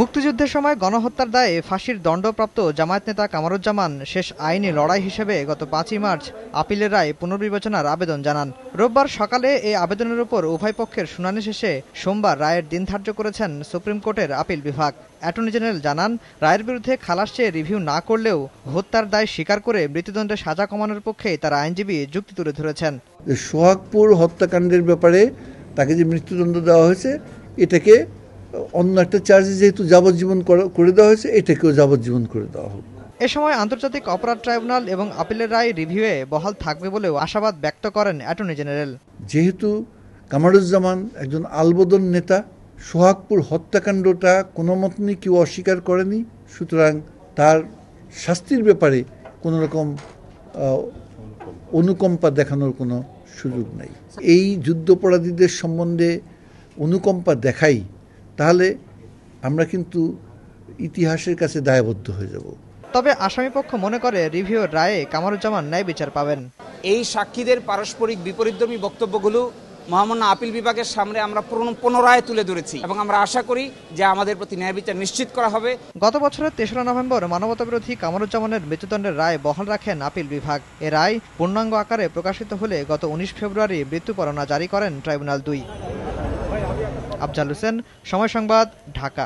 মুক্তিযুদ্ধের সময় গণহত্যার দায়ে ফাঁসির দণ্ডপ্রাপ্ত জামায়াত নেতা কামারুজ্জামান শেষ আইনি লড়াই হিসেবে গত পাঁচই মার্চ আপিলের রায় পুনর্বিবেচনার আবেদন জানান রোববার সকালে এই আবেদনের উপর উভয় পক্ষের শুনানি শেষে সোমবার রায়ের দিন ধার্য করেছেন সুপ্রিম কোর্টের আপিল বিভাগ অ্যাটর্নি জেনারেল জানান রায়ের বিরুদ্ধে খালাস চেয়ে রিভিউ না করলেও হত্যার দায় স্বীকার করে মৃত্যুদণ্ডে সাজা কমানোর পক্ষে তারা আইনজীবী যুক্তি তুলে ধরেছেন সোহাগপুর হত্যাকাণ্ডের ব্যাপারে তাকে যে মৃত্যুদণ্ড দেওয়া হয়েছে এটাকে অন্য একটা চার্জে যেহেতু যাবজ্জীবন করে দেওয়া হয়েছে এটাকেও যাবজ্জীবন করে দেওয়া হোক এ সময় আন্তর্জাতিক অপরাধ ট্রাইব্যুনাল এবং আপিলের রায় রিভিউয়ে বহাল থাকবে বলেও আশাবাদ ব্যক্ত করেন অ্যাটর্নি জেনারেল যেহেতু কামারুজ্জামান একজন আলবদন নেতা সোহাগপুর হত্যাকাণ্ডটা কোনো মতনই কেউ অস্বীকার করেনি সুতরাং তার শাস্তির ব্যাপারে কোনো রকম অনুকম্পা দেখানোর কোনো সুযোগ নেই এই যুদ্ধপরাধীদের সম্বন্ধে অনুকম্পা দেখাই তাহলে আমরা কিন্তু ইতিহাসের কাছে দায়বদ্ধ হয়ে যাব তবে আসামিপক্ষ মনে করে রিভিউর রায়ে কামারুজ্জামান ন্যায় বিচার পাবেন এই সাক্ষীদের পারস্পরিক বিপরীতধর্মী বক্তব্যগুলো মহামান্য আপিল বিভাগের সামনে আমরা পুনরায় তুলে ধরেছি এবং আমরা আশা করি যে আমাদের প্রতি ন্যায় বিচার নিশ্চিত করা হবে গত বছরের তেসরা নভেম্বর মানবতাবিরোধী কামারুজ্জামানের মৃত্যুদণ্ডের রায় বহাল রাখেন আপিল বিভাগ এ রায় পূর্ণাঙ্গ আকারে প্রকাশিত হলে গত উনিশ ফেব্রুয়ারি মৃত্যুপরণা জারি করেন ট্রাইব্যুনাল দুই আফজাল হোসেন সময় সংবাদ ঢাকা